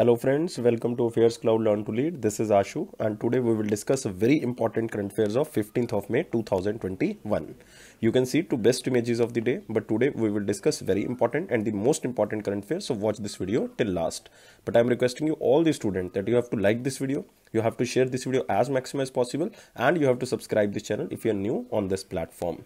Hello friends, welcome to Affairs Cloud Learn to Lead. This is Ashu and today we will discuss a very important current affairs of 15th of May 2021. You can see two best images of the day but today we will discuss very important and the most important current affairs so watch this video till last. But I am requesting you all the students that you have to like this video, you have to share this video as maximum as possible and you have to subscribe this channel if you are new on this platform.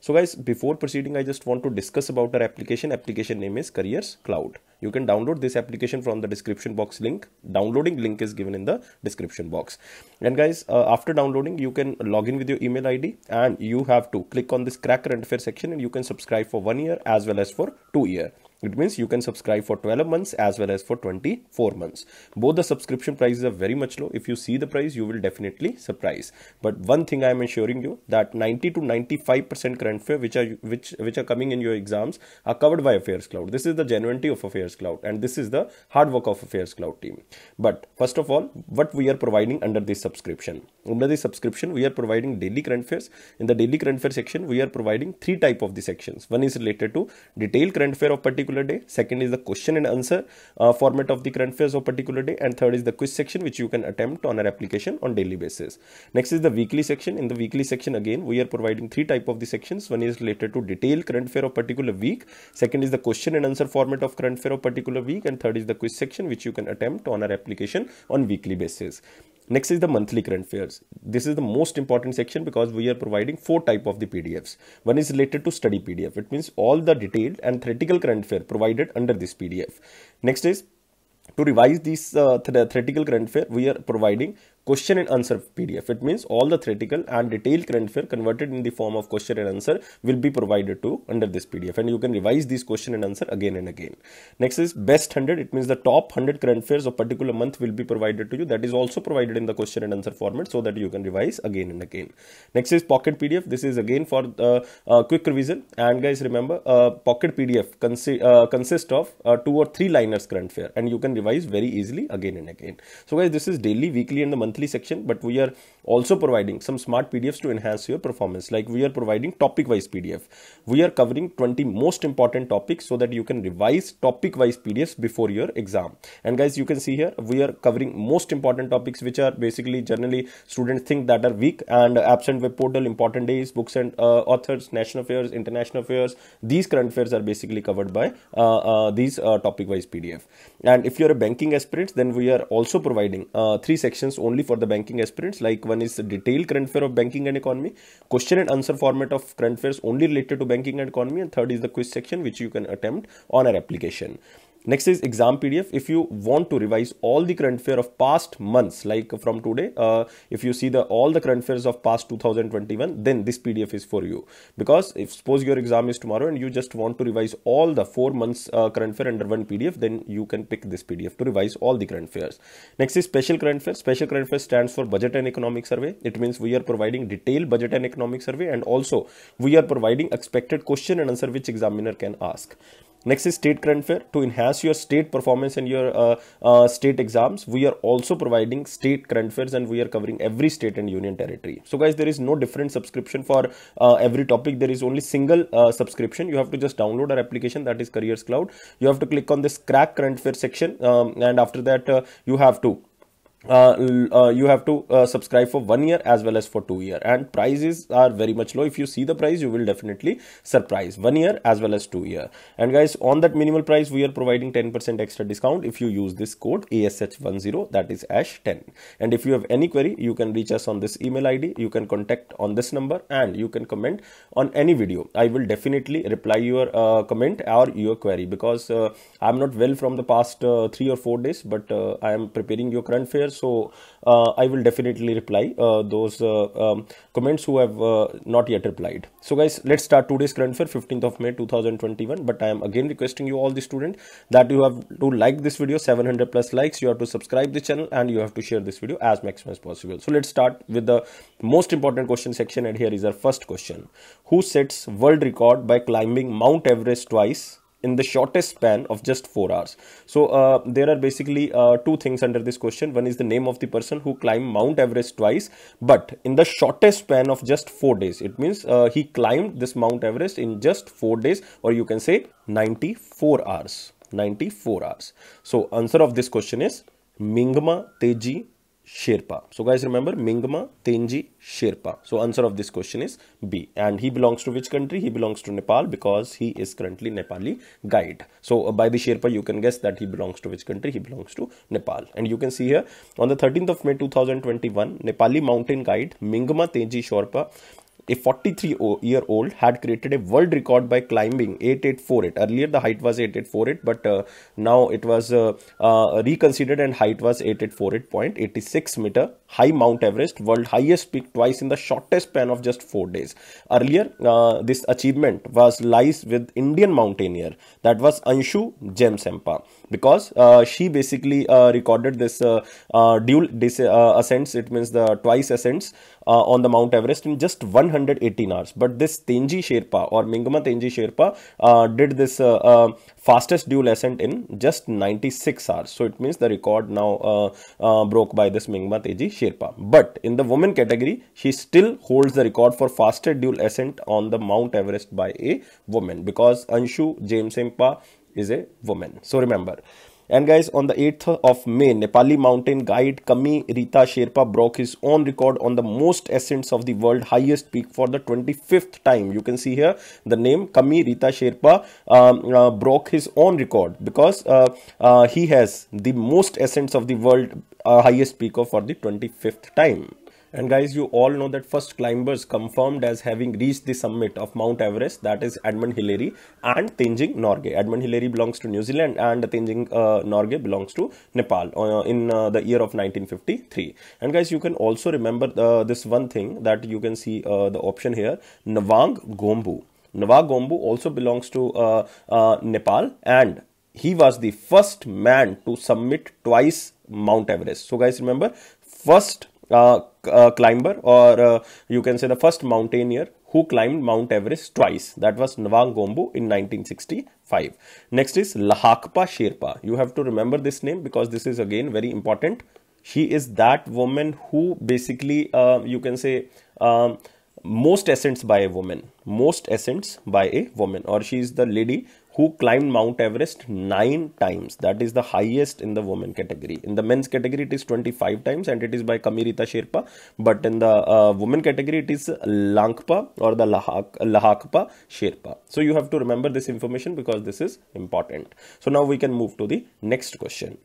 So guys, before proceeding, I just want to discuss about our application. Application name is Careers Cloud. You can download this application from the description box link. Downloading link is given in the description box. And guys, uh, after downloading, you can log in with your email ID and you have to click on this cracker interface section and you can subscribe for one year as well as for two year. It means you can subscribe for 12 months as well as for 24 months. Both the subscription prices are very much low. If you see the price, you will definitely surprise. But one thing I am assuring you that 90 to 95% current fare which are which which are coming in your exams are covered by Affairs Cloud. This is the genuinity of Affairs Cloud and this is the hard work of Affairs Cloud team. But first of all, what we are providing under this subscription? Under this subscription, we are providing daily current fares. In the daily current fare section, we are providing three type of the sections. One is related to detailed current fare of particular particular day second is the question and answer uh, format of the current affairs of particular day and third is the quiz section which you can attempt on our application on daily basis next is the weekly section in the weekly section again we are providing three type of the sections one is related to detail current affair of particular week second is the question and answer format of current affair of particular week and third is the quiz section which you can attempt on our application on weekly basis Next is the monthly current affairs. This is the most important section because we are providing four type of the PDFs. One is related to study PDF. It means all the detailed and theoretical current affair provided under this PDF. Next is to revise this uh, th theoretical current affair, we are providing question and answer PDF. It means all the theoretical and detailed current affair converted in the form of question and answer will be provided to under this PDF and you can revise these question and answer again and again. Next is best 100. It means the top 100 current affairs of particular month will be provided to you. That is also provided in the question and answer format so that you can revise again and again. Next is pocket PDF. This is again for uh, uh, quick revision and guys remember uh, pocket PDF consi uh, consists of uh, two or three liners current affair and you can revise very easily again and again. So guys this is daily, weekly and the monthly monthly section, but we are also providing some smart PDFs to enhance your performance. Like we are providing topic wise PDF. We are covering 20 most important topics so that you can revise topic wise PDFs before your exam. And guys, you can see here, we are covering most important topics, which are basically generally students think that are weak and absent web portal, important days, books and uh, authors, national affairs, international affairs. These current affairs are basically covered by uh, uh, these uh, topic wise PDF. And if you're a banking aspirant, then we are also providing uh, three sections only for the banking aspirants. Like one is detailed current affair of banking and economy, question and answer format of current affairs only related to banking and economy, and third is the quiz section which you can attempt on our application. Next is exam PDF. If you want to revise all the current fair of past months, like from today, uh, if you see the all the current fairs of past 2021, then this PDF is for you. Because if suppose your exam is tomorrow and you just want to revise all the four months uh, current fair under one PDF, then you can pick this PDF to revise all the current fairs. Next is special current fair. Special current fair stands for budget and economic survey. It means we are providing detailed budget and economic survey and also we are providing expected question and answer which examiner can ask. Next is state current fair. To enhance your state performance and your uh, uh, state exams, we are also providing state current fairs and we are covering every state and union territory. So guys, there is no different subscription for uh, every topic. There is only single uh, subscription. You have to just download our application that is Careers Cloud. You have to click on this crack current fair section um, and after that uh, you have to uh, uh, you have to uh, subscribe for one year as well as for two year and prices are very much low if you see the price you will definitely surprise one year as well as two year and guys on that minimal price we are providing 10% extra discount if you use this code ASH10 that is ASH10 and if you have any query you can reach us on this email ID you can contact on this number and you can comment on any video I will definitely reply your uh, comment or your query because uh, I'm not well from the past three or four days but I am preparing your current fares so uh, i will definitely reply uh, those uh, um, comments who have not yet replied so guys let's start today's current fair 15th of may 2021 but i am again requesting you all the students that you have to like this video 700 plus likes you have to subscribe the channel and you have to share this video as maximum as possible so let's start with the most important question section and here is our first question who sets world record by climbing mount everest twice in the shortest span of just 4 hours so uh, there are basically uh, two things under this question one is the name of the person who climbed mount everest twice but in the shortest span of just 4 days it means uh, he climbed this mount everest in just 4 days or you can say 94 hours 94 hours so answer of this question is mingma teji Sherpa. So guys remember Mingma Tenji Sherpa. So answer of this question is B. And he belongs to which country? He belongs to Nepal because he is currently Nepali guide. So uh, by the Sherpa you can guess that he belongs to which country? He belongs to Nepal. And you can see here on the 13th of May 2021 Nepali mountain guide Mingma Tenji Sherpa a 43 year old had created a world record by climbing 8848. Earlier, the height was 8848, but uh, now it was uh, uh, reconsidered and height was 8848.86 meter. High Mount Everest, world highest peak twice in the shortest span of just four days. Earlier, uh, this achievement was lies with Indian mountaineer that was Anshu Jemsempa because uh, she basically uh, recorded this dual dis- ascents. It means the twice ascents uh, on the Mount Everest in just 118 hours. But this Tenji Sherpa or Mingma Tenji Sherpa uh, did this uh, uh, fastest dual ascent in just 96 hours. So it means the record now uh, uh, broke by this Mingma Tenji Sherpa. But in the women category, she still holds the record for fastest dual ascent on the Mount Everest by a woman because Anshu James Impa is a woman. So remember, and guys, on the 8th of May, Nepali mountain guide Kami Rita Sherpa broke his own record on the most ascents of the world highest peak for the 25th time. You can see here the name Kami Rita Sherpa um, uh, broke his own record because uh, uh, he has the most ascents of the world uh, highest peak for the 25th time. And guys, you all know that first climbers confirmed as having reached the summit of Mount Everest, that is Edmund Hillary and Tenjing Norgay. Edmund Hillary belongs to New Zealand and Tenjing uh, Norgay belongs to Nepal uh, in uh, the year of 1953. And guys, you can also remember uh, this one thing that you can see uh, the option here, Nawang Gombu. Nawang Gombu also belongs to uh, uh, Nepal and he was the first man to submit twice Mount Everest. So guys, remember, first climber or uh, you can say the first mountaineer who climbed Mount Everest twice. That was Nwang Gombu in 1965. Next is Lahakpa Sherpa. You have to remember this name because this is again very important. She is that woman who basically uh, you can say um, most ascents by a woman. Most ascents by a woman or she is the lady who climbed Mount Everest nine times. That is the highest in the women category. In the men's category, it is 25 times and it is by Kamirita Sherpa. But in the uh, women category, it is Langpa or the Lahak, Lahakpa Sherpa. So you have to remember this information because this is important. So now we can move to the next question.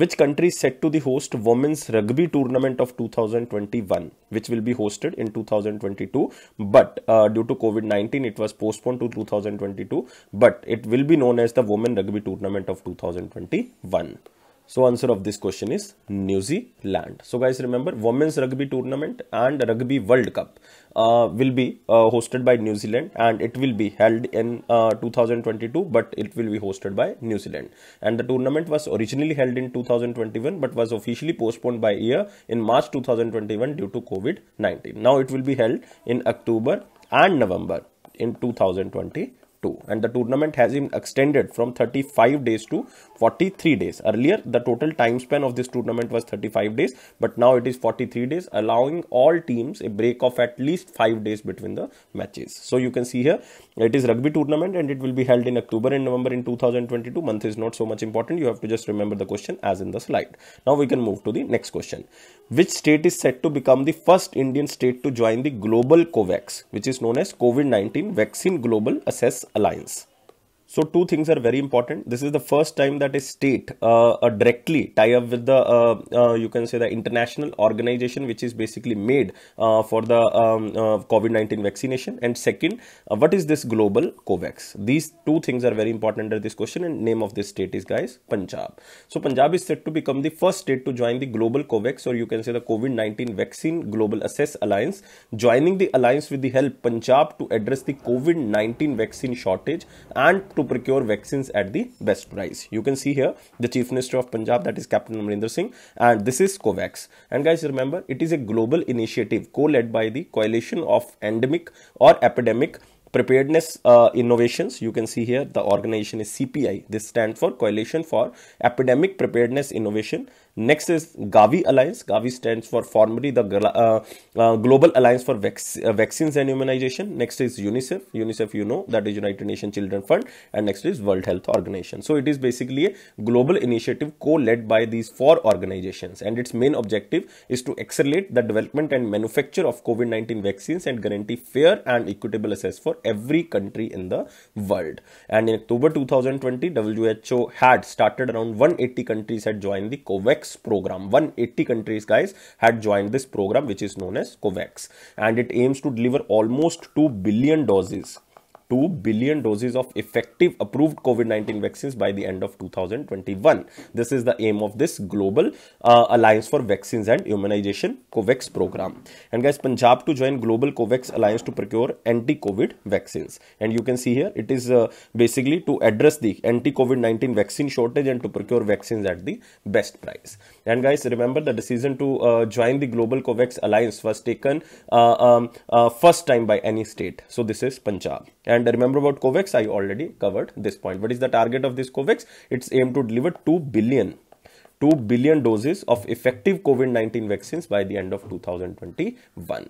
Which country is set to the host Women's Rugby Tournament of 2021, which will be hosted in 2022, but uh, due to COVID-19, it was postponed to 2022, but it will be known as the Women Rugby Tournament of 2021. So answer of this question is New Zealand. So guys remember Women's Rugby Tournament and Rugby World Cup uh, will be uh, hosted by New Zealand and it will be held in uh, 2022 but it will be hosted by New Zealand. And the tournament was originally held in 2021 but was officially postponed by a year in March 2021 due to COVID-19. Now it will be held in October and November in 2022, and the tournament has been extended from 35 days to 43 days. Earlier, the total time span of this tournament was 35 days, but now it is 43 days, allowing all teams a break of at least 5 days between the matches. So you can see here, it is rugby tournament and it will be held in October and November in 2022. Month is not so much important. You have to just remember the question as in the slide. Now we can move to the next question. Which state is set to become the first Indian state to join the global COVAX, which is known as COVID-19 Vaccine Global Assess Alliance? So two things are very important. This is the first time that a state uh, uh, directly tie up with the uh, uh you can say the international organization which is basically made uh, for the um, uh, COVID-19 vaccination. And second, what is this global COVAX? These two things are very important under this question and name of this state is guys Punjab. So Punjab is said to become the first state to join the global COVAX or you can say the COVID-19 vaccine global assess alliance joining the alliance with the help Punjab to address the COVID-19 vaccine shortage and to procure vaccines at the best price. You can see here the Chief Minister of Punjab, that is Captain Amrinder Singh, and this is COVAX. And guys, remember, it is a global initiative co-led by the Coalition of Endemic or Epidemic preparedness uh, innovations you can see here the organization is cpi this stands for coalition for epidemic preparedness innovation Next is Gavi Alliance. Gavi stands for formerly the uh, uh, Global Alliance for uh, Vaccines and Immunization. Next is UNICEF. UNICEF, you know, that is United Nations Children Fund. And next is World Health Organization. So it is basically a global initiative co-led by these four organizations. And its main objective is to accelerate the development and manufacture of COVID-19 vaccines and guarantee fair and equitable access for every country in the world. And in October 2020, WHO had started around 180 countries had joined the COVAX program. 180 countries, guys, had joined this program, which is known as COVAX. And it aims to deliver almost 2 billion doses 2 billion doses of effective approved COVID-19 vaccines by the end of 2021. This is the aim of this global uh, alliance for vaccines and immunization COVAX program. And guys, Punjab to join global COVAX alliance to procure anti-COVID vaccines. And you can see here, it is uh, basically to address the anti-COVID-19 vaccine shortage and to procure vaccines at the best price. And guys, remember the decision to uh, join the global COVAX alliance was taken uh, um, uh, first time by any state. So this is Punjab. And and remember about COVAX, I already covered this point. What is the target of this COVAX? It's aimed to deliver 2 billion 2 billion doses of effective COVID-19 vaccines by the end of 2021.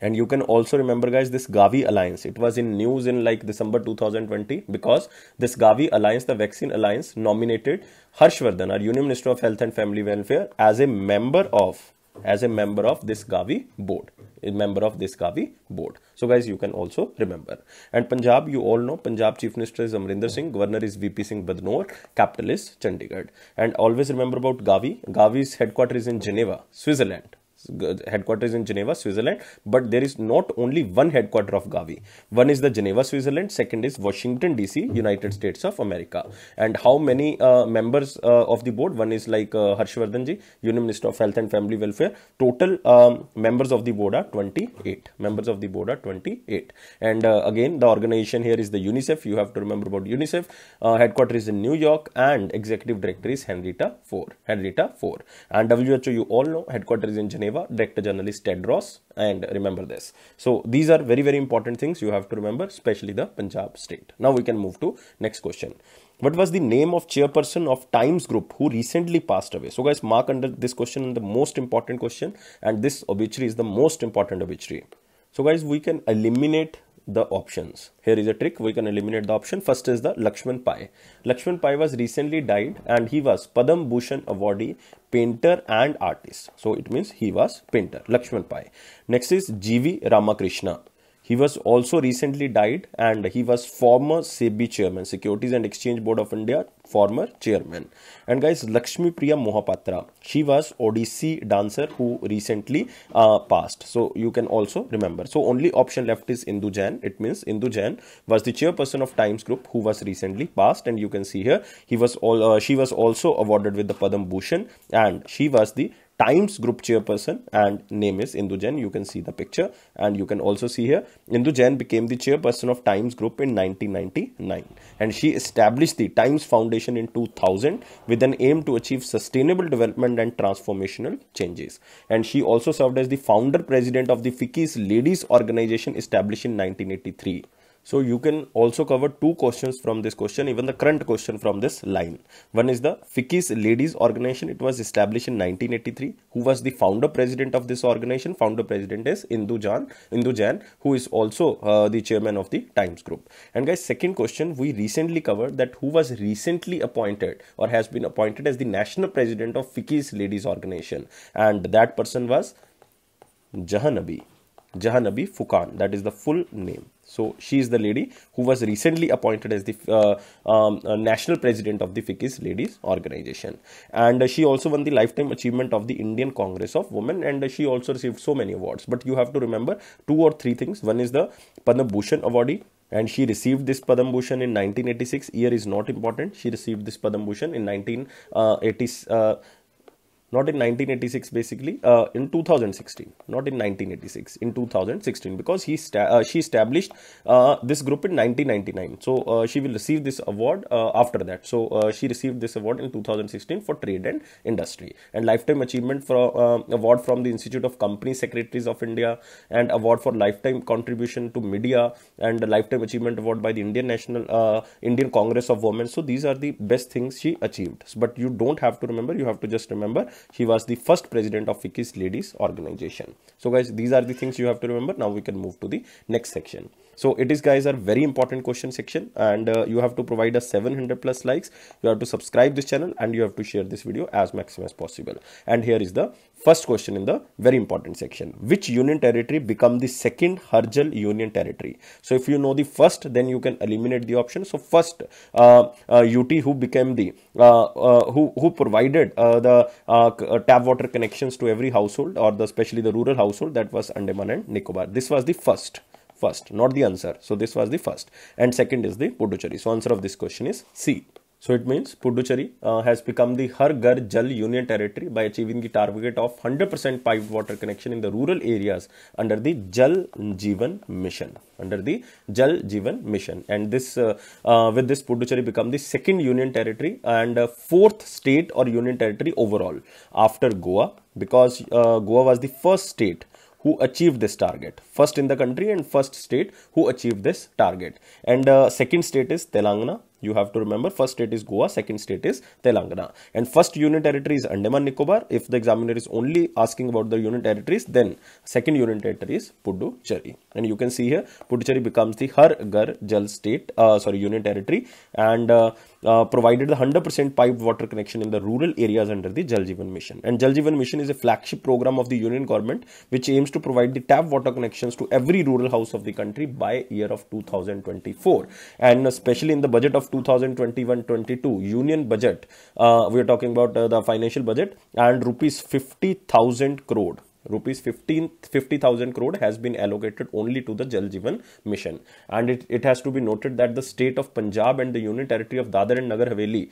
And you can also remember guys this Gavi alliance. It was in news in like December 2020 because this Gavi alliance, the vaccine alliance nominated Harshvardhan, our Union Minister of Health and Family Welfare as a member of as a member of this Gavi board a member of this Gavi board. So guys, you can also remember. And Punjab, you all know, Punjab Chief Minister is Amrinder Singh, Governor is VP Singh Badnor, capital is Chandigarh. And always remember about Gavi. Gavi's headquarters is in Geneva, Switzerland headquarters in Geneva, Switzerland. But there is not only one headquarter of Gavi. One is the Geneva, Switzerland. Second is Washington, D.C., United States of America. And how many uh, members uh, of the board? One is like uh, Harshvardhan ji, Union Minister of Health and Family Welfare. Total um, members of the board are 28. Members of the board are 28. And uh, again, the organization here is the UNICEF. You have to remember about UNICEF. Uh, headquarters in New York and executive director is Henrietta four, Henrietta four, And WHO, you all know, headquarters in Geneva director journalist Ted Ross, and remember this. So these are very, very important things you have to remember, especially the Punjab state. Now we can move to next question. What was the name of chairperson of Times Group who recently passed away? So guys, mark under this question the most important question and this obituary is the most important obituary. So guys, we can eliminate the options. Here is a trick, we can eliminate the option. First is the Lakshman Pai. Lakshman Pai was recently died and he was Padam Bhushan awardee, painter and artist. So it means he was painter, Lakshman Pai. Next is G.V. Ramakrishna. He was also recently died and he was former SEBI chairman, Securities and Exchange Board of India, former chairman. And guys, Lakshmi Priya Mohapatra, she was Odissi dancer who recently uh, passed. So you can also remember. So only option left is Indu Jain. It means Indu Jain was the chairperson of Times Group who was recently passed. And you can see here, he was all, uh, she was also awarded with the Padam Bhushan and she was the Times group chairperson and name is Indu Jain. You can see the picture and you can also see here Indu Jain became the chairperson of Times group in 1999 and she established the Times Foundation in 2000 with an aim to achieve sustainable development and transformational changes. And she also served as the founder president of the FICCI's Ladies Organization established in 1983. So you can also cover two questions from this question, even the current question from this line. One is the Fikis Ladies Organization. It was established in 1983. Who was the founder president of this organization? Founder president is Indu Jan, Indu Jan who is also uh, the chairman of the Times Group. And guys, second question, we recently covered that who was recently appointed or has been appointed as the national president of Fikis Ladies Organization. And that person was Jahanabi. Jahanabi Fukan. That is the full name. So she is the lady who was recently appointed as the uh, um, uh, national president of the Fikis Ladies Organization. And uh, she also won the Lifetime Achievement of the Indian Congress of Women. And she also received so many awards. But you have to remember two or three things. One is the Padma Bhushan awardee and she received this Padam Bhushan in 1986. Year is not important. She received this Padam Bhushan in 1986. uh, uh not in 1986 basically uh, in 2016 not in 1986 in 2016 because he uh, she established uh, this group in 1999 so uh, she will receive this award uh, after that so uh, she received this award in 2016 for trade and industry and lifetime achievement for award from the institute of company secretaries of india and award for lifetime contribution to media and lifetime achievement award by the indian national indian congress of women so these are the best things she achieved but you don't have to remember you have to just remember she was the first president of Vicky's Ladies Organization. So guys, these are the things you have to remember. Now we can move to the next section so it is guys are very important question section and uh, you have to provide us 700 plus likes you have to subscribe this channel and you have to share this video as maximum as possible and here is the first question in the very important section which union territory become the second Harjal union territory so if you know the first then you can eliminate the option so first uh, uh, UT who became the uh, uh, who who provided uh, the tap water connections to every household or the especially the rural household that was Andaman and Nicobar this was the first first, not the answer. So this was the first. And second is the Puducherry. So answer of this question is C. So it means Puducherry uh, has become the Har Ghar Jal Union Territory by achieving the target of 100% piped water connection in the rural areas under the Jal Jeevan Mission. Under the Jal Jeevan Mission, and this uh, uh, with this Puducherry become the second union territory and uh, fourth state or union territory overall after Goa because uh, Goa was the first state who achieved this target. First in the country and first state who achieved this target. And uh, second state is Telangana you have to remember first state is Goa, second state is Telangana. And first unit territory is Andaman Nicobar. If the examiner is only asking about the unit territories, then second unit territory is Puducherry. And you can see here Puducherry becomes the Har Ghar Jal state, uh, sorry, unit territory and uh, uh, provided the 100% piped water connection in the rural areas under the Jal Jeevan Mission. And Jal Jeevan Mission is a flagship program of the Union government which aims to provide the tap water connections to every rural house of the country by year of 2024. And especially in the budget of 2021-22 union budget, uh, we are talking about uh, the financial budget and rupees 50,000 crore rupees 15 50000 crore has been allocated only to the jal jeevan mission and it, it has to be noted that the state of punjab and the union territory of dadar and nagar haveli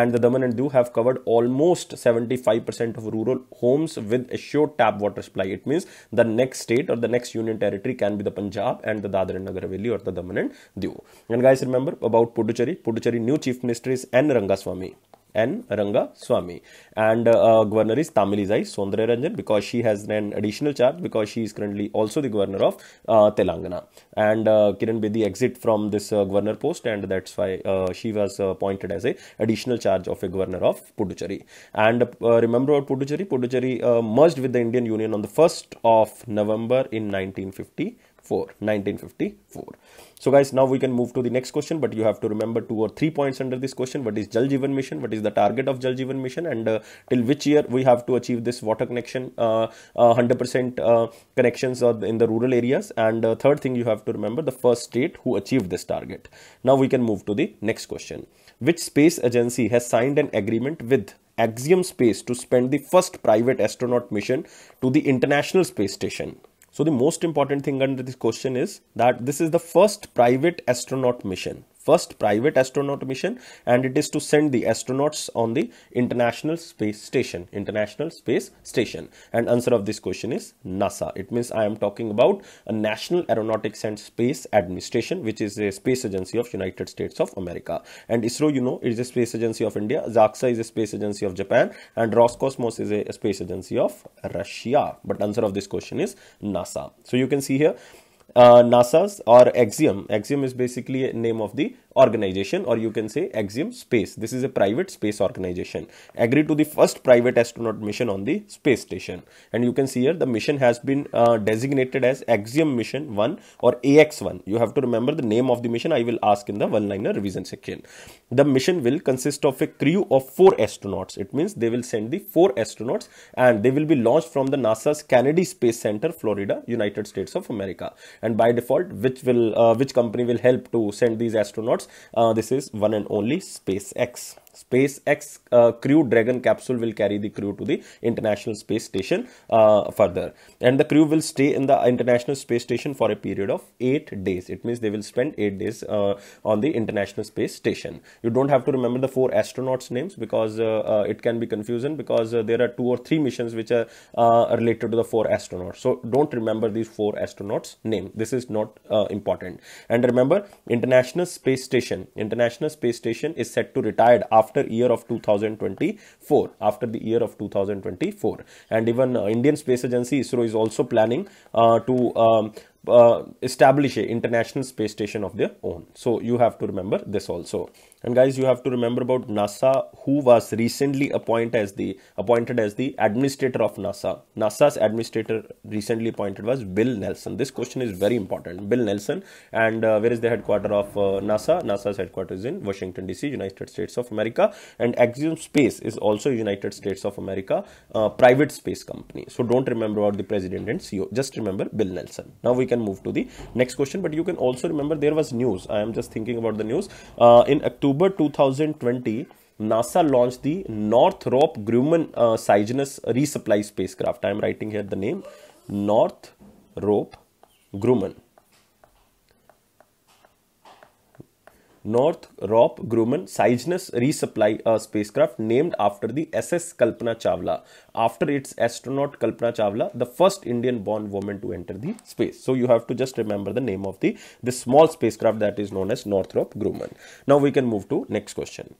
and the daman and diu have covered almost 75% of rural homes with assured tap water supply it means the next state or the next union territory can be the punjab and the dadar and nagar haveli or the daman and diu and guys remember about puducherry puducherry new chief minister is n rangaswamy N. Ranga Swami And uh, uh, governor is Tamilisai Sondra Ranjan because she has an additional charge because she is currently also the governor of uh, Telangana. And uh, Kiran Bedi exit from this uh, governor post and that's why uh, she was appointed as a additional charge of a governor of Puducherry. And remember about Puducherry? Puducherry merged with the Indian Union on the 1st of November in 1950. 1954 so guys now we can move to the next question but you have to remember two or three points under this question what is jal jeevan mission what is the target of jal jeevan mission and uh, till which year we have to achieve this water connection 100% uh, uh, uh connections in the rural areas and uh, third thing you have to remember the first state who achieved this target now we can move to the next question which space agency has signed an agreement with axiom space to spend the first private astronaut mission to the international space station so the most important thing under this question is that this is the first private astronaut mission first private astronaut mission and it is to send the astronauts on the International Space Station. International Space Station. And answer of this question is NASA. It means I am talking about a National Aeronautics and Space Administration which is a space agency of United States of America. And ISRO you know is a space agency of India. JAXA is a space agency of Japan and Roscosmos is a space agency of Russia. But answer of this question is NASA. So you can see here uh, NASA's or Axiom. Axiom is basically a name of the organization or you can say Axiom Space. This is a private space organization. Agreed to the first private astronaut mission on the space station. And you can see here the mission has been uh, designated as Axiom Mission 1 or AX1. You have to remember the name of the mission. I will ask in the one-liner revision section. The mission will consist of a crew of four astronauts. It means they will send the four astronauts and they will be launched from the NASA's Kennedy Space Center, Florida, United States of America and by default which will uh, which company will help to send these astronauts uh, this is one and only SpaceX SpaceX uh, Crew Dragon capsule will carry the crew to the International Space Station uh, further. And the crew will stay in the International Space Station for a period of 8 days. It means they will spend 8 days uh, on the International Space Station. You don't have to remember the 4 astronauts names because uh, uh, it can be confusing because uh, there are 2 or 3 missions which are related to the 4 astronauts. So don't remember these 4 astronauts name. This is not important. And remember International Space Station. International Space Station is set to retired after year of 2024 after the year of 2024 and even uh, indian space agency isro is also planning uh, to um, uh, establish a international space station of their own so you have to remember this also and guys you have to remember about nasa who was recently appointed as the appointed as the administrator of nasa nasa's administrator recently appointed was bill nelson this question is very important bill nelson and uh, where is the headquarters of uh, nasa nasa's headquarters in washington dc united states of america and axiom space is also united states of america uh, private space company so don't remember about the president and ceo just remember bill nelson now we can move to the next question but you can also remember there was news i am just thinking about the news uh, in october October 2020, NASA launched the Northrop Grumman uh, Cygnus resupply spacecraft. I am writing here the name Northrop Grumman. Northrop Grumman Cygnus resupply a spacecraft named after the SS Kalpana Chawla after its astronaut Kalpana Chawla, the first Indian-born woman to enter the space. So you have to just remember the name of the this small spacecraft that is known as Northrop Grumman. Now we can move to next question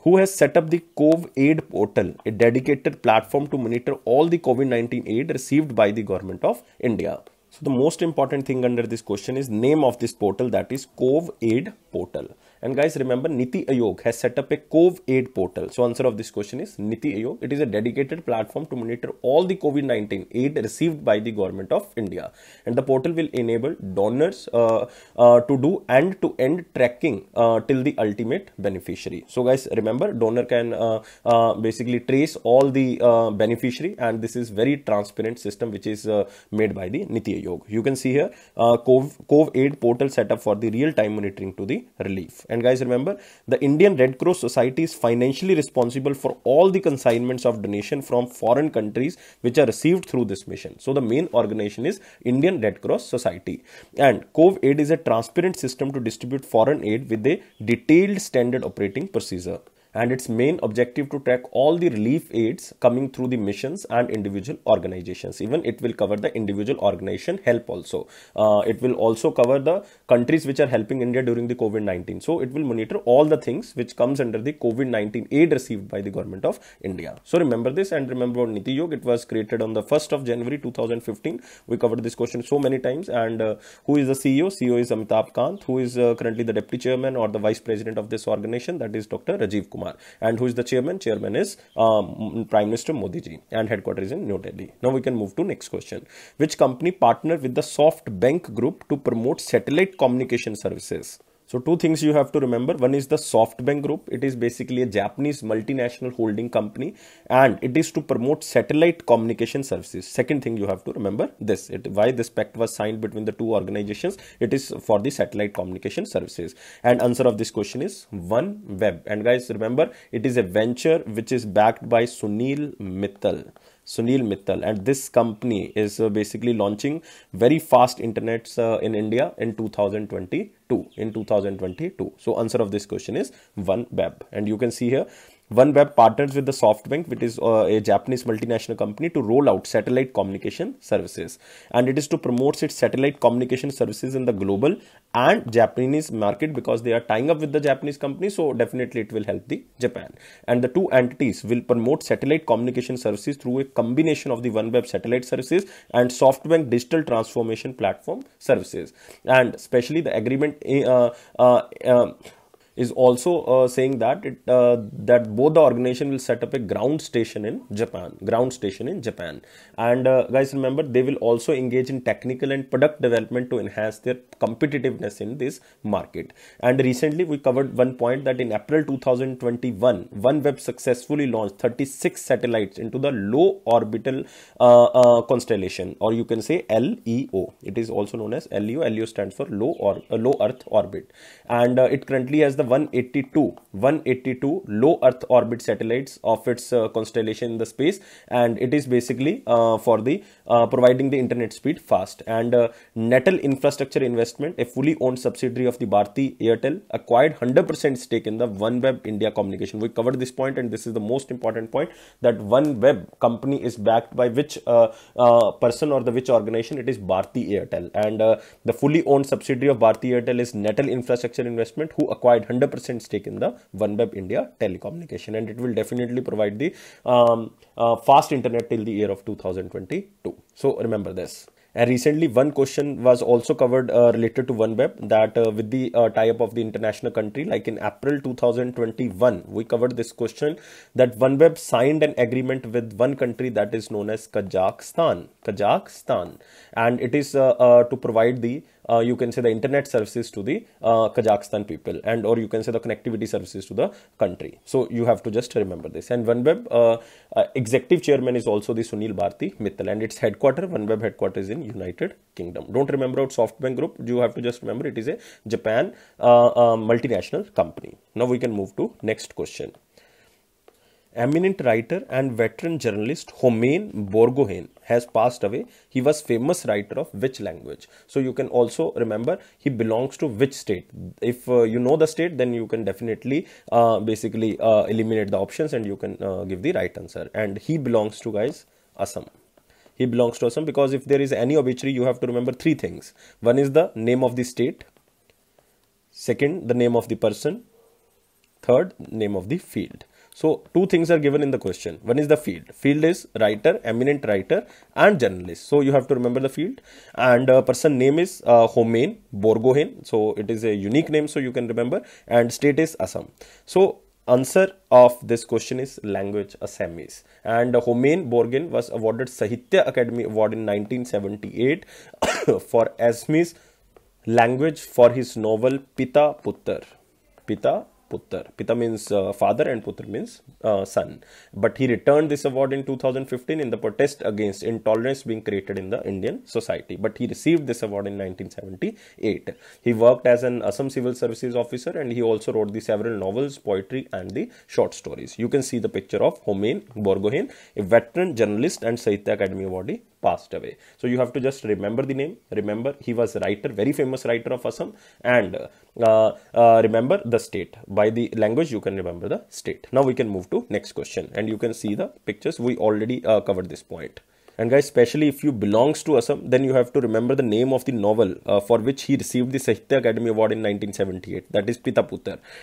who has set up the Cove Aid Portal, a dedicated platform to monitor all the COVID-19 aid received by the Government of India. So the most important thing under this question is name of this portal that is Cove Aid portal. And guys, remember Niti Ayog has set up a COVID Aid portal. So answer of this question is Niti Ayog. It is a dedicated platform to monitor all the COVID-19 aid received by the government of India. And the portal will enable donors uh, uh, to do and to end tracking uh, till the ultimate beneficiary. So guys, remember donor can uh, uh, basically trace all the uh, beneficiary and this is very transparent system which is made by the Niti Ayog. You can see here Cove, Cove Aid portal set up for the real-time monitoring to the relief. And guys, remember the Indian Red Cross Society is financially responsible for all the consignments of donation from foreign countries which are received through this mission. So the main organization is Indian Red Cross Society. And Cove Aid is a transparent system to distribute foreign aid with a detailed standard operating procedure and its main objective to track all the relief aids coming through the missions and individual organizations. Even it will cover the individual organization help also. Uh, it will also cover the countries which are helping India during the COVID-19. So it will monitor all the things which comes under the COVID-19 aid received by the government of India. So remember this and remember about Niti Yog. It was created on the 1st of January 2015. We covered this question so many times and uh, who is the CEO? CEO is Amitabh Kant who is uh, currently the deputy chairman or the vice president of this organization that is Dr. Rajiv Kumar. Kumar. And who is the chairman? Chairman is um, Prime Minister Modi ji and headquarters in New Delhi. Now we can move to next question. Which company partnered with the SoftBank Group to promote satellite communication services? So two things you have to remember. One is the SoftBank Group. It is basically a Japanese multinational holding company and it is to promote satellite communication services. Second thing you have to remember this. It, why this pact was signed between the two organizations. It is for the satellite communication services. And answer of this question is OneWeb. And guys remember it is a venture which is backed by Sunil Mittal. Sunil Mittal and this company is uh, basically launching very fast internets uh, in India in 2022 in 2022 so answer of this question is one web and you can see here OneWeb partners with the SoftBank, which is uh, a Japanese multinational company, to roll out satellite communication services. And it is to promote its satellite communication services in the global and Japanese market because they are tying up with the Japanese company. So definitely it will help the Japan. And the two entities will promote satellite communication services through a combination of the OneWeb satellite services and SoftBank digital transformation platform services. And especially the agreement eh, uh, uh, um, is also uh, saying that it, uh, that both the organization will set up a ground station in Japan ground station in Japan and uh, guys remember they will also engage in technical and product development to enhance their competitiveness in this market and recently we covered one point that in April 2021 OneWeb successfully launched 36 satellites into the low orbital uh, uh, constellation or you can say LEO it is also known as LEO LEO stands for low or uh, low earth orbit and it currently has the the 182 182 low earth orbit satellites of its uh, constellation in the space and it is basically uh, for the uh, providing the internet speed fast and uh, nettle infrastructure investment a fully owned subsidiary of the bharti airtel acquired 100% stake in the oneweb india communication we covered this point and this is the most important point that oneweb company is backed by which uh, uh, person or the which organization it is bharti airtel and the fully owned subsidiary of bharti airtel is nettle infrastructure investment who acquired 100% stake in the OneWeb India telecommunication and it will definitely provide the um, uh, fast internet till the year of 2022. So remember this. And recently, one question was also covered uh, related to OneWeb that uh, with the uh, tie-up of the international country, like in April 2021, we covered this question that OneWeb signed an agreement with one country that is known as Kazakhstan, Kazakhstan, and it is uh, uh, to provide the uh, you can say the internet services to the uh, Kazakhstan people and or you can say the connectivity services to the country. So you have to just remember this. And OneWeb uh, uh executive chairman is also the Sunil Bharti Mittal and its headquarter, OneWeb headquarters in United Kingdom. Don't remember out SoftBank Group. You have to just remember it is a Japan uh, uh, multinational company. Now we can move to next question eminent writer and veteran journalist Homain Borgohain has passed away. He was famous writer of which language? So you can also remember he belongs to which state. If uh, you know the state, then you can definitely uh, basically uh, eliminate the options and you can uh, give the right answer. And he belongs to guys Assam. He belongs to Assam because if there is any obituary, you have to remember three things. One is the name of the state. Second, the name of the person. Third, name of the field. So two things are given in the question. One is the field. Field is writer, eminent writer and journalist. So you have to remember the field and uh, person name is uh, Homain Borgohain. So it is a unique name so you can remember and state is Assam. So answer of this question is language Assamese and uh, Homain Borgen was awarded Sahitya Academy Award in 1978 for Assamese language for his novel Pita Puttar. Pita Puttar. Pita means uh, father and putra means uh, son. But he returned this award in 2015 in the protest against intolerance being created in the Indian society. But he received this award in 1978. He worked as an Assam civil services officer and he also wrote the several novels, poetry and the short stories. You can see the picture of Homain Borgohain, a veteran journalist and Sahitya Academy awardee passed away. So you have to just remember the name. Remember he was a writer, very famous writer of Assam and uh, uh, remember the state. By the language you can remember the state. Now we can move to next question and you can see the pictures. We already uh, covered this point. And guys, especially if you belongs to Assam, then you have to remember the name of the novel uh, for which he received the Sahitya Academy Award in 1978. That is Pita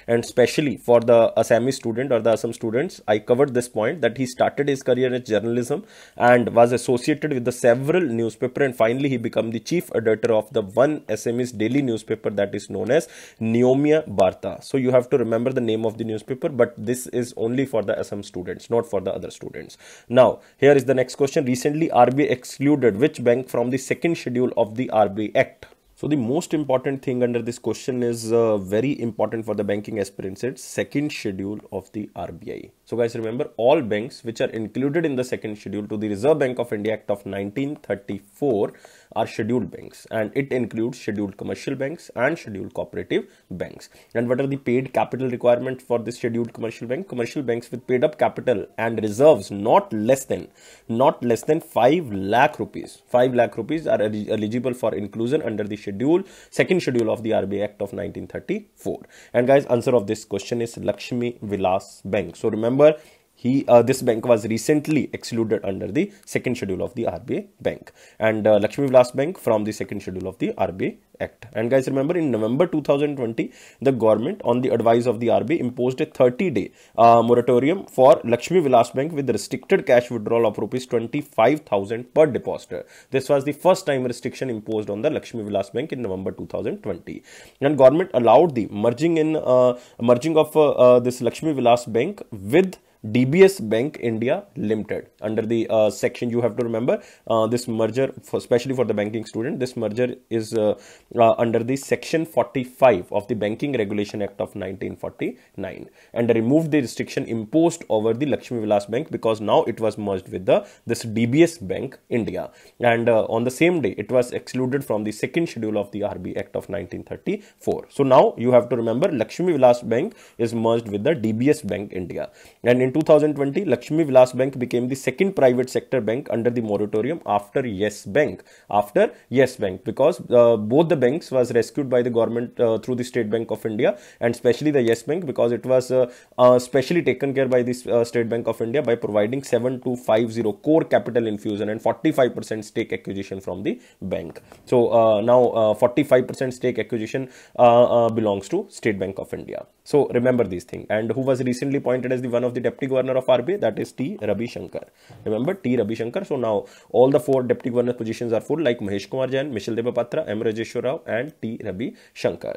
And especially for the Assamese student or the Assam students, I covered this point that he started his career in journalism and was associated with the several newspaper. And finally, he became the chief editor of the one Assamese daily newspaper that is known as Neomia Barta. So you have to remember the name of the newspaper, but this is only for the Assam students, not for the other students. Now, here is the next question. Recently, only RBI excluded which bank from the second schedule of the RBI Act? So the most important thing under this question is uh, very important for the banking aspirants. It's second schedule of the RBI. So guys, remember all banks which are included in the second schedule to the Reserve Bank of India Act of 1934 are scheduled banks and it includes scheduled commercial banks and scheduled cooperative banks. And what are the paid capital requirements for this scheduled commercial bank? Commercial banks with paid up capital and reserves not less than not less than 5 lakh rupees. 5 lakh rupees are eligible for inclusion under the schedule second schedule of the RBI Act of 1934. And guys answer of this question is Lakshmi Vilas Bank. So remember he uh, this bank was recently excluded under the second schedule of the RBI Bank and uh, Lakshmi Vilas Bank from the second schedule of the RBI Act. And guys, remember in November 2020, the government on the advice of the RBI imposed a 30-day uh, moratorium for Lakshmi Vilas Bank with restricted cash withdrawal of rupees 25,000 per depositor. This was the first time restriction imposed on the Lakshmi Vilas Bank in November 2020. And government allowed the merging in uh, merging of uh, uh, this Lakshmi Vilas Bank with DBS Bank India Limited. Under the uh, section, you have to remember uh, this merger, for, especially for the banking student, this merger is uh, uh under the section 45 of the Banking Regulation Act of 1949 and removed the restriction imposed over the Lakshmi Vilas Bank because now it was merged with the this DBS Bank India. And uh, on the same day, it was excluded from the second schedule of the RB Act of 1934. So now you have to remember Lakshmi Vilas Bank is merged with the DBS Bank India. And in in 2020, Lakshmi Vilas Bank became the second private sector bank under the moratorium after Yes Bank. After Yes Bank, because uh, both the banks was rescued by the government uh, through the State Bank of India, and especially the Yes Bank because it was uh, uh specially taken care by this uh, State Bank of India by providing 7250 core capital infusion and 45% stake acquisition from the bank. So uh, now 45% stake acquisition belongs to State Bank of India. So remember these things. And who was recently appointed as the one of the deputy deputy governor of RBI, that is T. Ravi Shankar. Remember T. Ravi Shankar. So now all the four deputy governor positions are full, like Mahesh Kumar Jain, Michel Devapatra, M. Rajeshwar Rao, and T. Ravi Shankar.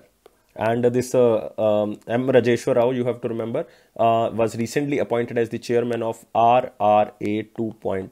And this uh, um, M. Rajeshwar Rao, you have to remember, uh, was recently appointed as the chairman of RRA 2.0.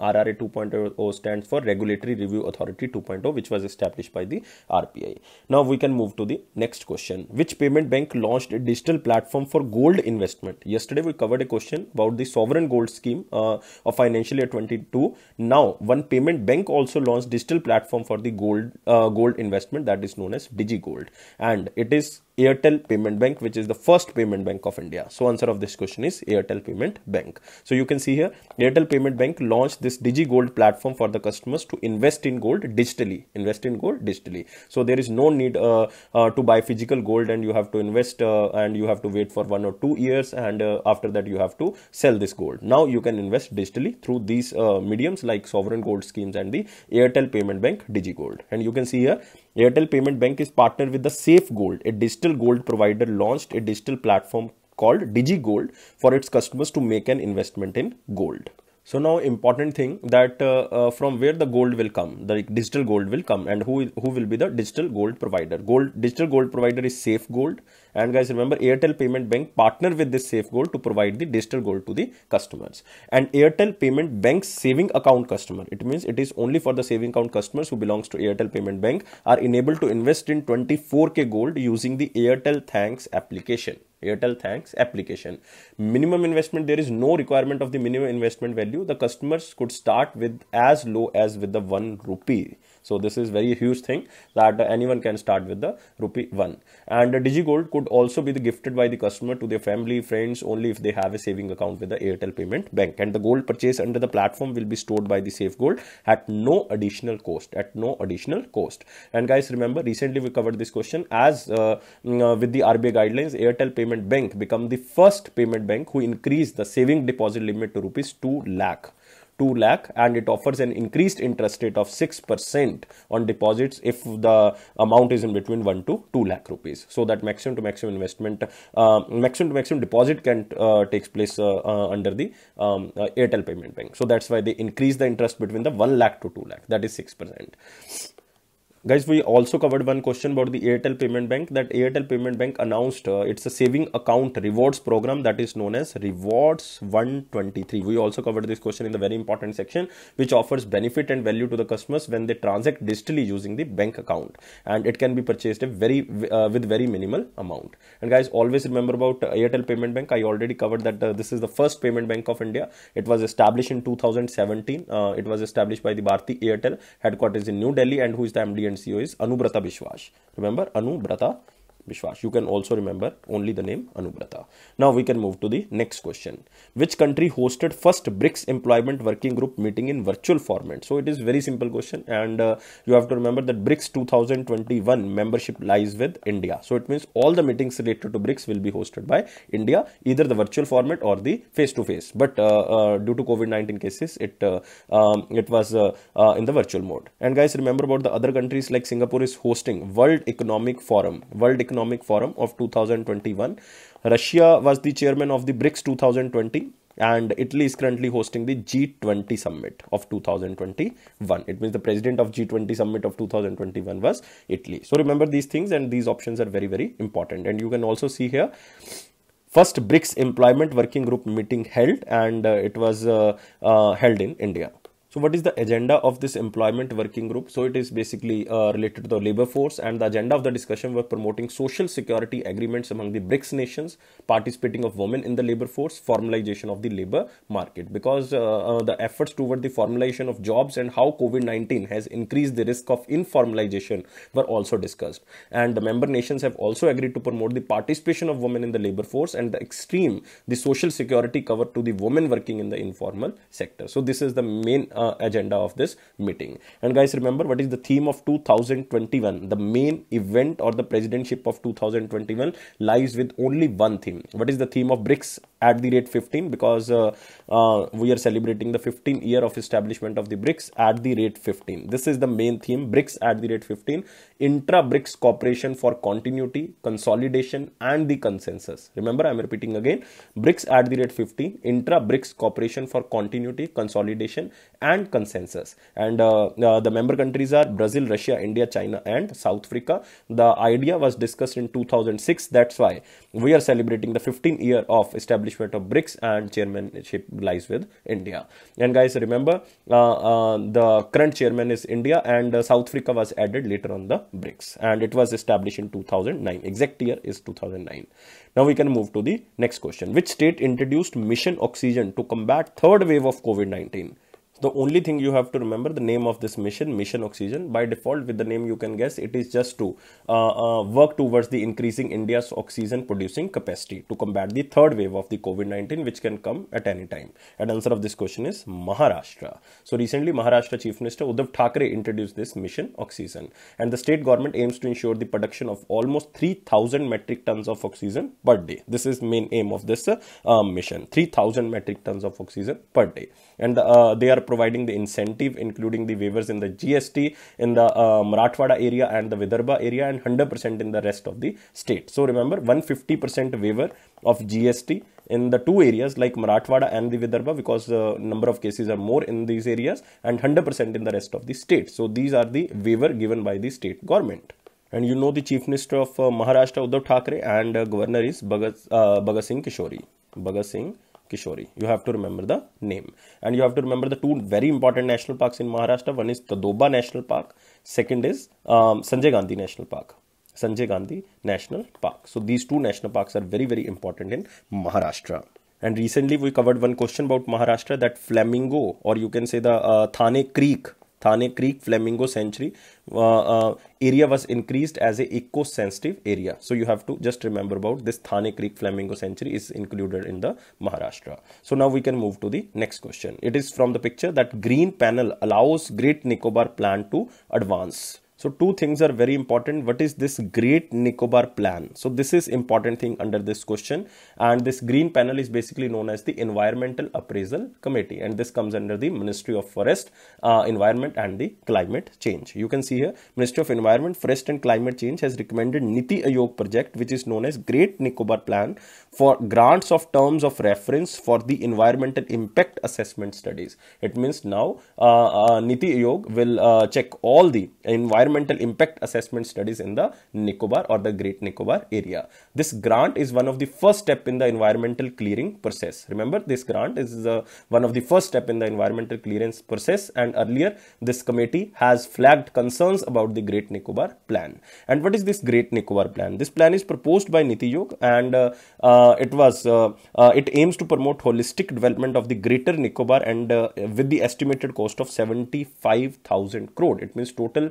RRA 2.0 stands for Regulatory Review Authority 2.0, which was established by the RBI. Now we can move to the next question. Which payment bank launched a digital platform for gold investment? Yesterday we covered a question about the sovereign gold scheme uh, of financial year 22. Now one payment bank also launched digital platform for the gold uh, gold investment that is known as DigiGold, and it is Airtel Payment Bank, which is the first payment bank of India. So answer of this question is Airtel Payment Bank. So you can see here Airtel Payment Bank launched this DigiGold platform for the customers to invest in gold digitally. Invest in gold digitally. So there is no need uh, uh, to buy physical gold and you have to invest uh, and you have to wait for one or two years and uh, after that you have to sell this gold. Now you can invest digitally through these uh, mediums like sovereign gold schemes and the Airtel Payment Bank DigiGold. And you can see here Airtel Payment Bank is partnered with the Safe Gold, a digital gold provider launched a digital platform called DigiGold for its customers to make an investment in gold. So now important thing that uh, uh, from where the gold will come, the digital gold will come and who, who will be the digital gold provider. Gold Digital gold provider is Safe Gold and guys remember Airtel Payment Bank partner with this Safe Gold to provide the digital gold to the customers. And Airtel Payment Bank saving account customer, it means it is only for the saving account customers who belongs to Airtel Payment Bank are enabled to invest in 24k gold using the Airtel Thanks application. Airtel Thanks application. Minimum investment, there is no requirement of the minimum investment value. The customers could start with as low as with the 1 rupee. So this is very huge thing that anyone can start with the rupee 1. And DigiGold could also be gifted by the customer to their family, friends only if they have a saving account with the Airtel Payment Bank. And the gold purchase under the platform will be stored by the Safe Gold at no additional cost, at no additional cost. And guys, remember recently we covered this question as uh, mm, uh with the RBI guidelines, Airtel Payment Bank become the first payment bank who increased the saving deposit limit to rupees 2 lakh. 2 lakh and it offers an increased interest rate of 6% on deposits if the amount is in between 1 to 2 lakh rupees so that maximum to maximum investment uh, maximum to maximum deposit can uh, takes place uh, uh under the um, uh, airtel payment bank so that's why they increase the interest between the 1 lakh to 2 lakh that is 6% guys we also covered one question about the airtel payment bank that airtel payment bank announced uh, it's a saving account rewards program that is known as rewards 123 we also covered this question in the very important section which offers benefit and value to the customers when they transact digitally using the bank account and it can be purchased very uh, with very minimal amount and guys always remember about airtel payment bank i already covered that uh, this is the first payment bank of india it was established in 2017 uh, it was established by the bharti airtel headquarters in new delhi and who is the md and and CEO is Anubrata Bishwas. Remember, Anubrata Vishwas. You can also remember only the name Anubrata. Now we can move to the next question. Which country hosted first BRICS employment working group meeting in virtual format? So it is very simple question and uh, you have to remember that BRICS 2021 membership lies with India. So it means all the meetings related to BRICS will be hosted by India, either the virtual format or the face-to-face. -face. But uh, uh, due to COVID-19 cases, it uh, um, it was uh, uh, in the virtual mode. And guys, remember about the other countries like Singapore is hosting World Economic Forum, World Economic Economic Forum of 2021. Russia was the chairman of the BRICS 2020 and Italy is currently hosting the G20 summit of 2021. It means the president of G20 summit of 2021 was Italy. So remember these things and these options are very, very important. And you can also see here first BRICS employment working group meeting held and uh, it was uh, uh, held in India. So what is the agenda of this employment working group? So it is basically uh, related to the labor force and the agenda of the discussion were promoting social security agreements among the BRICS nations, participating of women in the labor force, formalization of the labor market because uh, uh, the efforts toward the formalization of jobs and how COVID-19 has increased the risk of informalization were also discussed. And the member nations have also agreed to promote the participation of women in the labor force and the extreme, the social security cover to the women working in the informal sector. So this is the main uh, uh, agenda of this meeting and guys remember what is the theme of 2021 the main event or the presidentship of 2021 lies with only one theme what is the theme of brics at the rate 15 because uh, uh, we are celebrating the 15 year of establishment of the BRICS at the rate 15. This is the main theme BRICS at the rate 15, intra BRICS cooperation for continuity, consolidation, and the consensus. Remember, I'm repeating again BRICS at the rate 15, intra BRICS cooperation for continuity, consolidation, and consensus. And uh, uh the member countries are Brazil, Russia, India, China, and South Africa. The idea was discussed in 2006. That's why we are celebrating the 15 year of establishment of BRICS and chairmanship lies with India. And guys, remember uh, uh, the current chairman is India and uh, South Africa was added later on the BRICS and it was established in 2009. Exact year is 2009. Now we can move to the next question. Which state introduced mission oxygen to combat third wave of COVID-19? the only thing you have to remember the name of this mission mission oxygen by default with the name you can guess it is just to uh, uh, work towards the increasing india's oxygen producing capacity to combat the third wave of the covid-19 which can come at any time and answer of this question is maharashtra so recently maharashtra chief minister uddhav thackeray introduced this mission oxygen and the state government aims to ensure the production of almost 3000 metric tons of oxygen per day this is main aim of this uh, mission 3000 metric tons of oxygen per day and uh, they are providing the incentive, including the waivers in the GST, in the uh, Marathwada area and the Vidarbha area, and 100% in the rest of the state. So remember, 150% waiver of GST in the two areas like Marathwada and the Vidarbha because the uh, number of cases are more in these areas and 100% in the rest of the state. So these are the waiver given by the state government. And you know the Chief Minister of uh, Maharashtra Uddhav Thackeray and uh, Governor is Bhagat, uh, Bhagat Singh Kishori. Bhagat Singh Kishori. You have to remember the name. And you have to remember the two very important national parks in Maharashtra. One is Tadoba National Park. Second is um, Sanjay Gandhi National Park. Sanjay Gandhi National Park. So these two national parks are very, very important in Maharashtra. And recently we covered one question about Maharashtra that flamingo or you can say the uh, Thane Creek Thane Creek Flamingo Sanctuary uh, uh, area was increased as a eco-sensitive area. So you have to just remember about this Thane Creek Flamingo Sanctuary is included in the Maharashtra. So now we can move to the next question. It is from the picture that green panel allows Great Nicobar plant to advance. So two things are very important. What is this Great Nicobar Plan? So this is important thing under this question. And this green panel is basically known as the Environmental Appraisal Committee. And this comes under the Ministry of Forest, uh, Environment and the Climate Change. You can see here, Ministry of Environment, Forest and Climate Change has recommended Niti Aayog project, which is known as Great Nicobar Plan for grants of terms of reference for the environmental impact assessment studies. It means now uh, uh, Niti Aayog will uh, check all the environmental impact assessment studies in the Nicobar or the Great Nicobar area. This grant is one of the first step in the environmental clearing process. Remember this grant is uh, one of the first step in the environmental clearance process and earlier this committee has flagged concerns about the Great Nicobar plan. And what is this Great Nicobar plan? This plan is proposed by Niti Aayog and uh, uh, uh, it was uh, uh, it aims to promote holistic development of the greater Nicobar and with the estimated cost of 75,000 crore. It means total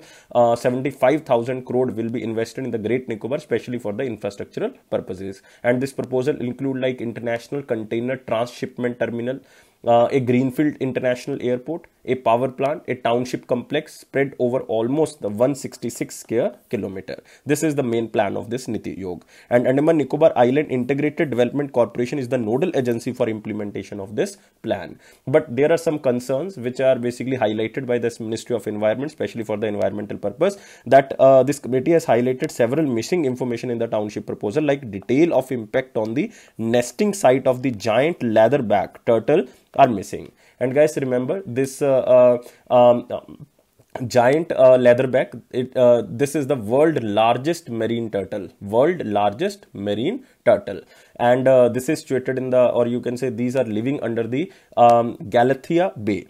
75,000 crore will be invested in the Great Nicobar, especially for the infrastructural purposes. And this proposal include like international container transshipment terminal, uh, a greenfield international airport, a power plant, a township complex spread over almost the 166 square kilometer. This is the main plan of this Niti Yog. And Andaman Nicobar Island Integrated Development Corporation is the nodal agency for implementation of this plan. But there are some concerns which are basically highlighted by this Ministry of Environment, especially for the environmental purpose, that uh, this committee has highlighted several missing information in the township proposal, like detail of impact on the nesting site of the giant leatherback turtle are missing and guys remember this uh, uh um, giant uh, leatherback it uh, this is the world largest marine turtle world largest marine turtle and uh, this is situated in the or you can say these are living under the um, galathea bay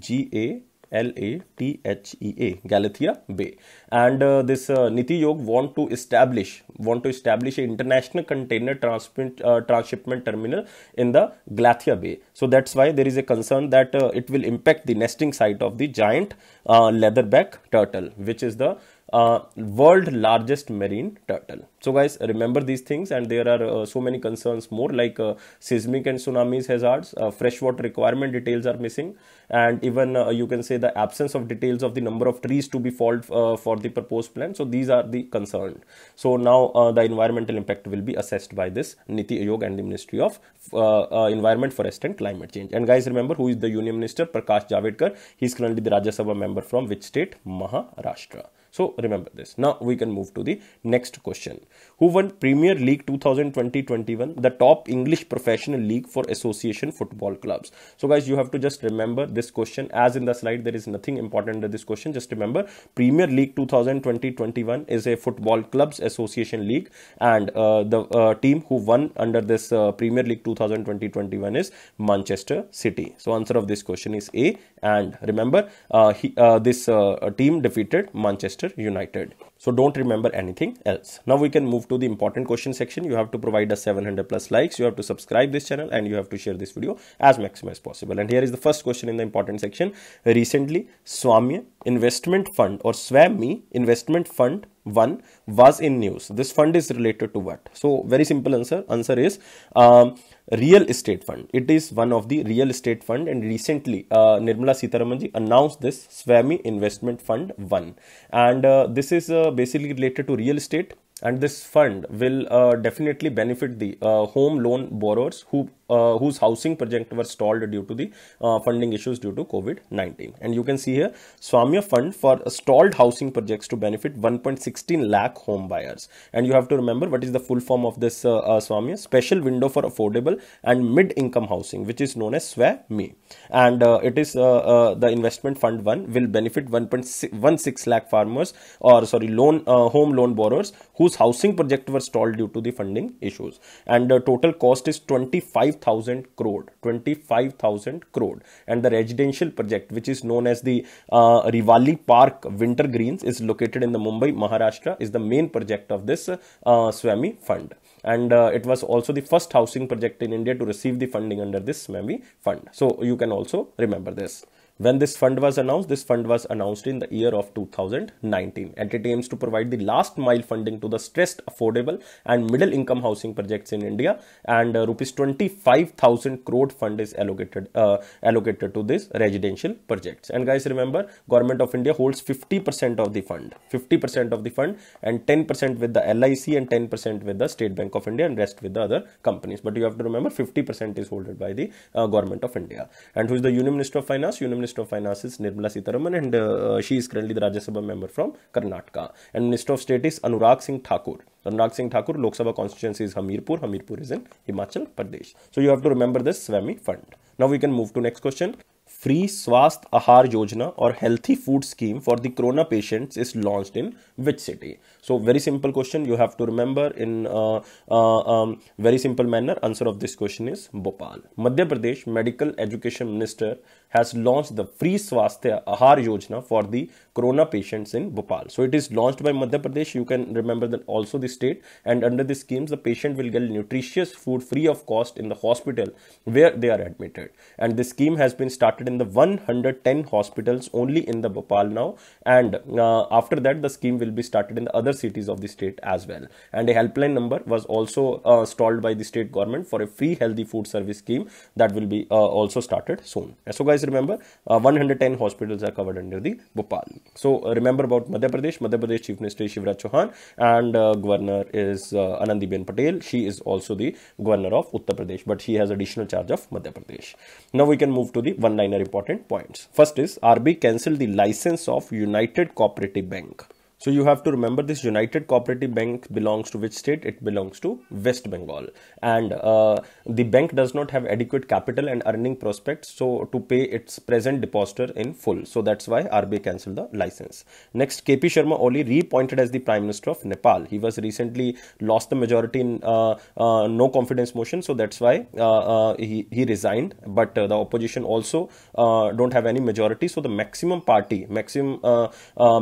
g a Lathea Galathea Bay. And uh, this uh, Niti Yog want to establish, want to establish an international container transshipment, uh, transshipment terminal in the Galathea Bay. So that's why there is a concern that uh, it will impact the nesting site of the giant uh, leatherback turtle, which is the uh, world largest marine turtle. So guys, remember these things and there are uh, so many concerns more like uh, seismic and tsunamis hazards, uh, freshwater requirement details are missing and even uh, you can say the absence of details of the number of trees to be felled uh, for the proposed plan. So these are the concern. So now the environmental impact will be assessed by this Niti Aayog and the Ministry of Environment, Forest and Climate Change. And guys, remember who is the Union Minister? Prakash Javedkar. He is currently the Rajya Sabha member from which state? Maharashtra. So remember this. Now we can move to the next question. Who won Premier League 2020-21, the top English professional league for association football clubs? So guys, you have to just remember this question. As in the slide, there is nothing important under this question. Just remember Premier League 2020-21 is a football clubs association league and uh, the uh, team who won under this uh, Premier League 2020-21 is Manchester City. So answer of this question is A and remember uh, he, uh, this uh, team defeated Manchester Manchester United. So don't remember anything else. Now we can move to the important question section. You have to provide us 700 plus likes. You have to subscribe this channel and you have to share this video as maximum as possible. And here is the first question in the important section. Recently, Swami Investment Fund or Swami Investment Fund 1 was in news. This fund is related to what? So very simple answer. Answer is um, real estate fund. It is one of the real estate fund and recently uh, Nirmala Sitaramanji announced this Swami Investment Fund 1. And uh, this is uh, basically related to real estate and this fund will uh, definitely benefit the uh, home loan borrowers who uh, whose housing project were stalled due to the uh, funding issues due to COVID-19. And you can see here Swamya Fund for stalled housing projects to benefit 1.16 lakh home buyers. And you have to remember what is the full form of this uh, uh, Swamya special window for affordable and mid-income housing, which is known as SWAMI. And uh, it is uh, uh, the investment fund one will benefit 1.16 lakh farmers or sorry loan home loan borrowers whose housing project were stalled due to the funding issues. And the total cost is 25 25,000 crore, 25,000 crore. And the residential project, which is known as the uh, Rivali Park Winter Greens, is located in the Mumbai, Maharashtra, is the main project of this uh, Swami fund. And uh, it was also the first housing project in India to receive the funding under this Swami fund. So you can also remember this. When this fund was announced, this fund was announced in the year of 2019 and it aims to provide the last mile funding to the stressed, affordable and middle income housing projects in India and uh, rupees 25,000 crore fund is allocated, uh, allocated to this residential projects. And guys remember, Government of India holds 50% of the fund, 50% of the fund and 10% with the LIC and 10% with the State Bank of India and rest with the other companies. But you have to remember 50% is held by the uh, Government of India. And who is the Union Minister of Finance? Union Minister Minister of Finance is Nirmala Sitaraman and uh, she is currently the Rajya Sabha member from Karnataka. And Minister of State is Anurag Singh Thakur. Anurag Singh Thakur, Lok Sabha constituency is Hamirpur. Hamirpur is in Himachal Pradesh. So you have to remember this SWAMI fund. Now we can move to next question. Free Swasth Ahar Yojana or Healthy Food Scheme for the Corona patients is launched in which city? so very simple question you have to remember in uh, uh, um, very simple manner answer of this question is Bhopal. Madhya Pradesh Medical Education Minister has launched the free Swasthya Ahar Yojana for the corona patients in Bhopal. So it is launched by Madhya Pradesh. You can remember that also the state and under the schemes the patient will get nutritious food free of cost in the hospital where they are admitted. And the scheme has been started in the 110 hospitals only in the Bhopal now and uh, after that the scheme will be started in the other other cities of the state as well. And a helpline number was also uh, stalled by the state government for a free healthy food service scheme that will be uh, also started soon. So guys remember uh, 110 hospitals are covered under the Bhopal. So uh, remember about Madhya Pradesh. Madhya Pradesh Chief Minister Shivraj Chauhan and uh, Governor is Anandiben Patel. She is also the Governor of Uttar Pradesh but she has additional charge of Madhya Pradesh. Now we can move to the one-liner important points. First is RB cancelled the license of United Cooperative Bank. So you have to remember this United Cooperative Bank belongs to which state? It belongs to West Bengal. And uh, the bank does not have adequate capital and earning prospects so to pay its present depositor in full. So that's why RBI cancelled the license. Next, KP Sharma Oli reappointed as the Prime Minister of Nepal. He was recently lost the majority in uh, uh, no confidence motion. So that's why uh, uh, he, he resigned. But uh, the opposition also don't have any majority. So the maximum party, maximum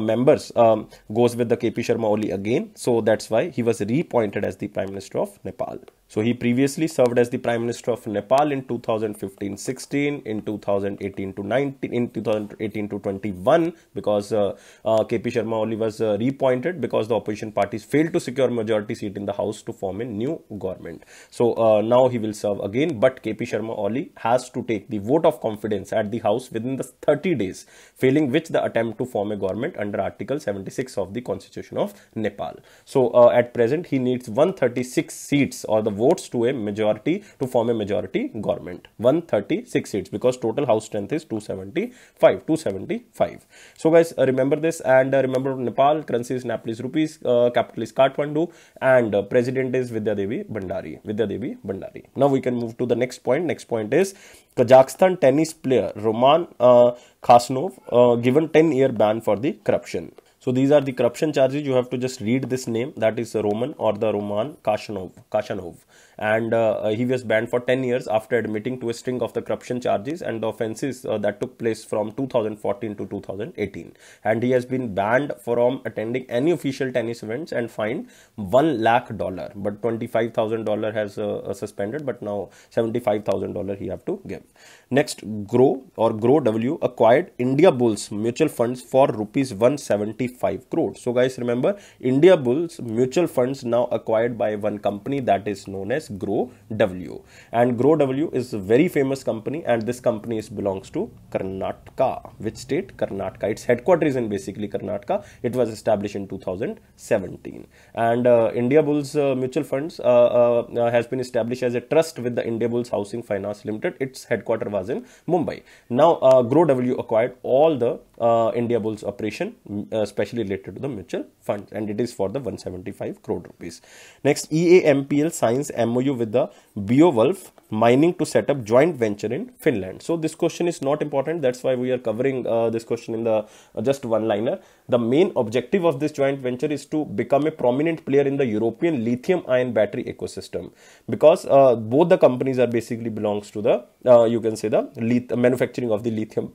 members um, goes with the KP Sharma Oli again. So that's why he was reappointed as the Prime Minister of Nepal. So he previously served as the Prime Minister of Nepal in 2015-16, in 2018 to 19, in 2018 to 21, because uh, uh, KP Sharma Oli was uh, reappointed because the opposition parties failed to secure majority seat in the House to form a new government. So uh, now he will serve again, but KP Sharma Oli has to take the vote of confidence at the House within the 30 days, failing which the attempt to form a government under Article 76 of the Constitution of Nepal. So uh, at present he needs 136 seats or the votes to a majority to form a majority government 136 seats because total house strength is 275 275 so guys uh, remember this and uh, remember nepal currency is nepalese rupees uh, capital is kathmandu and uh, president is vidya devi bandari vidya devi bandari now we can move to the next point next point is kazakhstan tennis player roman uh, khasnov uh, given 10 year ban for the corruption so these are the corruption charges. You have to just read this name. That is Roman or the Roman Kashanov. Kashanov. And uh, he was banned for 10 years after admitting to a string of the corruption charges and the offenses uh, that took place from 2014 to 2018. And he has been banned from attending any official tennis events and fined 1 lakh dollar. But $25,000 has uh, suspended. But now $75,000 he have to give. Next, Grow or Grow W acquired India Bulls mutual funds for rupees 175 crore. So, guys, remember India Bulls mutual funds now acquired by one company that is known as Grow W. And Grow W is a very famous company, and this company is, belongs to Karnataka. Which state? Karnataka. Its headquarters is in basically Karnataka. It was established in 2017. And uh, India Bulls uh, mutual funds uh, uh, uh, has been established as a trust with the India Bulls Housing Finance Limited. Its headquarters was in Mumbai. Now, uh, Grow acquired all the uh, India Bulls operation, especially uh, related to the mutual fund, and it is for the 175 crore rupees. Next, EAMPL signs MOU with the BioWolf mining to set up joint venture in Finland. So this question is not important. That's why we are covering uh, this question in the uh, just one liner. The main objective of this joint venture is to become a prominent player in the European lithium ion battery ecosystem because uh, both the companies are basically belongs to the uh, you can say the manufacturing of the lithium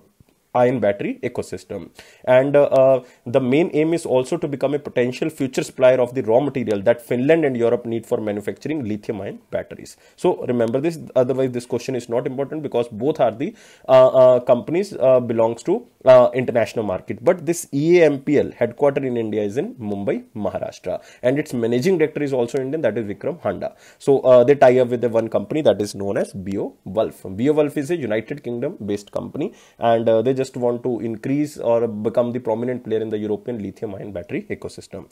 ion battery ecosystem. And uh, uh, the main aim is also to become a potential future supplier of the raw material that Finland and Europe need for manufacturing lithium ion batteries. So remember this, otherwise this question is not important because both are the uh, companies belongs to uh, international market. But this EAMPL headquartered in India is in Mumbai, Maharashtra, and its managing director is also Indian, that is Vikram Handa. So uh, they tie up with the one company that is known as Bio Wolf. Bio Wolf is a United Kingdom based company, and uh, they just want to increase or become the prominent player in the European lithium ion battery ecosystem.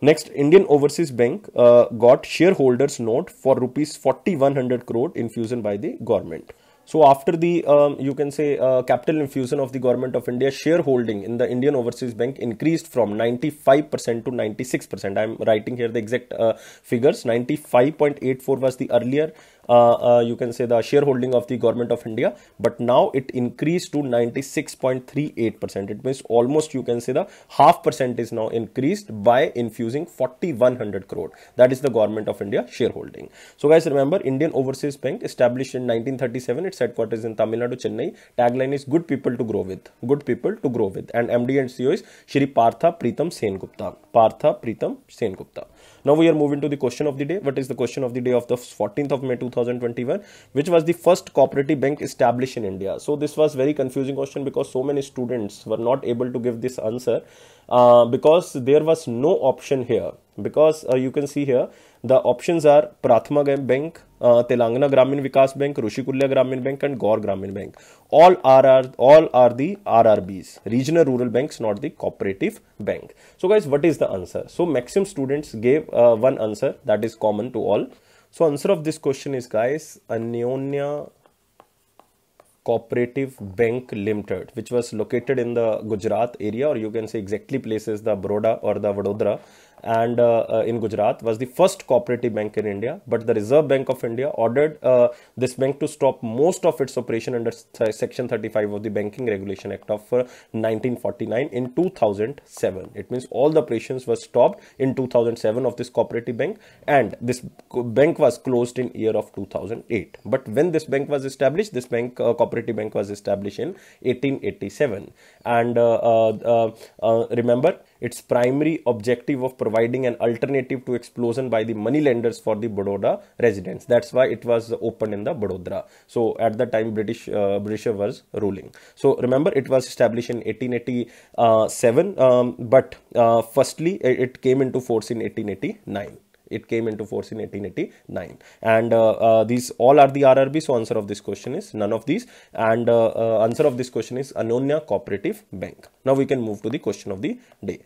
Next, Indian Overseas Bank uh, got shareholders note for rupees 4100 crore infusion by the government. So after the, um, you can say, uh, capital infusion of the government of India, shareholding in the Indian Overseas Bank increased from 95% to 96%. I'm writing here the exact uh, figures. 95.84 was the earlier uh, uh, you can say the shareholding of the government of India. But now it increased to 96.38%. It means almost you can say the half percent is now increased by infusing 4100 crore. That is the government of India shareholding. So guys, remember Indian Overseas Bank established in 1937. Its headquarters in Tamil Nadu, Chennai. Tagline is good people to grow with. Good people to grow with. And MD and CEO is Shri Partha Pritam Sen Gupta. Partha Pritam Sen Gupta. Now we are moving to the question of the day. What is the question of the day of the 14th of May 2021, which was the first cooperative bank established in India? So this was very confusing question because so many students were not able to give this answer uh, because there was no option here because uh, you can see here the option are Prathama bank Telangana Grameen Vikas bank Rushikulya Grameen bank and Gaur Grameen bank all are R all are the R R Bs regional rural bank not the cooperative bank so guys what is the answer so maximum students gave one answer that is common to all so answer of this question is guys Anyonya cooperative bank limited which was located in the Gujarat area or you can say exactly place is the Baroda or the Vadodara and uh, uh, in Gujarat was the first cooperative bank in India. But the Reserve Bank of India ordered uh, this bank to stop most of its operation under th Section 35 of the Banking Regulation Act of 1949 in 2007. It means all the operations were stopped in 2007 of this cooperative bank and this bank was closed in year of 2008. But when this bank was established, this bank, uh, cooperative bank was established in 1887. And uh, uh, remember, its primary objective of providing an alternative to explosion by the money lenders for the Baroda residents. That's why it was opened in the Badodara. So at the time British uh, British was ruling. So remember it was established in 1887 um, but uh, firstly it came into force in 1889 it came into force in 1889 and uh, uh, these all are the RRB so answer of this question is none of these and uh, uh answer of this question is Anonya Cooperative Bank. Now we can move to the question of the day.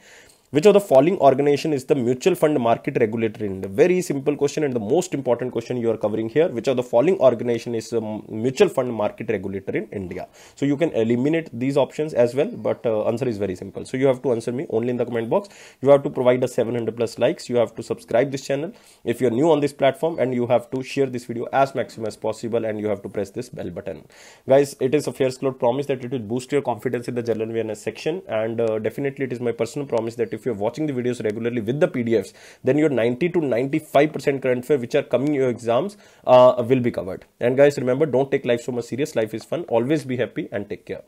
Which of the following organization is the mutual fund market regulator in? The very simple question and the most important question you are covering here. Which of the following organization is the mutual fund market regulator in India? So you can eliminate these options as well, but uh, answer is very simple. So you have to answer me only in the comment box. You have to provide a 700 plus likes. You have to subscribe this channel if you're new on this platform and you have to share this video as maximum as possible and you have to press this bell button. Guys, it is a fair cloud promise that it will boost your confidence in the general awareness section and uh, definitely it is my personal promise that if you're watching the videos regularly with the PDFs, then your 90 to 95% current which are coming your exams uh, will be covered. And guys, remember, don't take life so much serious. Life is fun. Always be happy and take care.